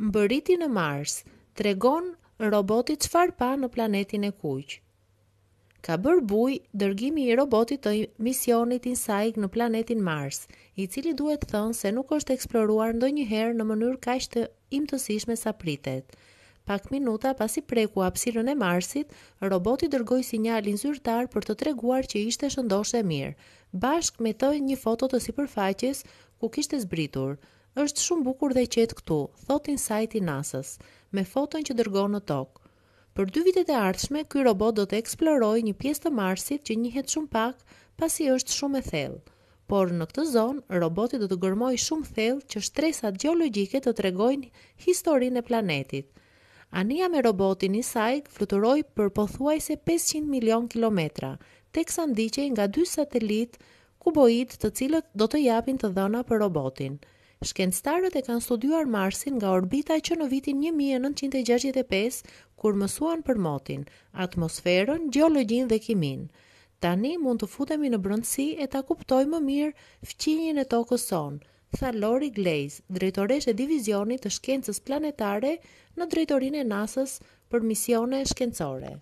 mbëriti në Mars tregon robotit çfarë pa në planetin e kuq. Ka bërë buj dërgimi i robotit të misionit Insight në planetin Mars, i cili duhet thënë se nuk është eksploruar ndonjëherë në mënyrë kaq të imtësishme sa pritet. Pak minuta pasi preku hapësirën e Marsit, roboti dërgoi sinjalin zyrtar për të treguar që ishte shëndoshë mirë, bashkë me të një foto të sipërfaqes ku kishte zbritur është shumë bukur dhe qetë këtu, thotin sajti NASA-s, me foton që dërgonë në tokë. Për dy vitet e ardhshme, ky robot do të eksplorojë një pjesë të Marsit që njihet shumë pak, pasi është shumë e thellë. Por në këtë zonë, roboti do të gërmojë shumë thellë që shtresat gjeologjike të tregojnë historinë e planetit. Ania me robotin i saj fluturoi për pothuajse 500 milion kilometra, teksa ndiqej nga dy satelit kuboid të cilët do të japin të dhëna për robotin. Shkencëtarët e kanë studiuar Marsin nga orbita që në vitin 1965, kur mësuan për motin, atmosferën, gjeologjinë dhe kimin. Tani mund të futemi në brëndësi e ta kuptoj më mirë fqinjën e tokës sonë, tha Lori Glaze, drejtoresh e divizionit të shkencës planetare në drejtorin e NASA-s për misione shkencore.